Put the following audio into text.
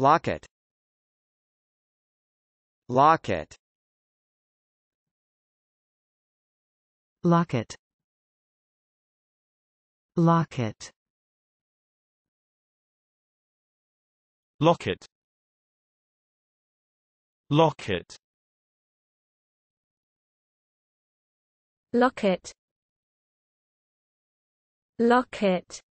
Locket Locket Locket Locket Locket Locket Locket Locket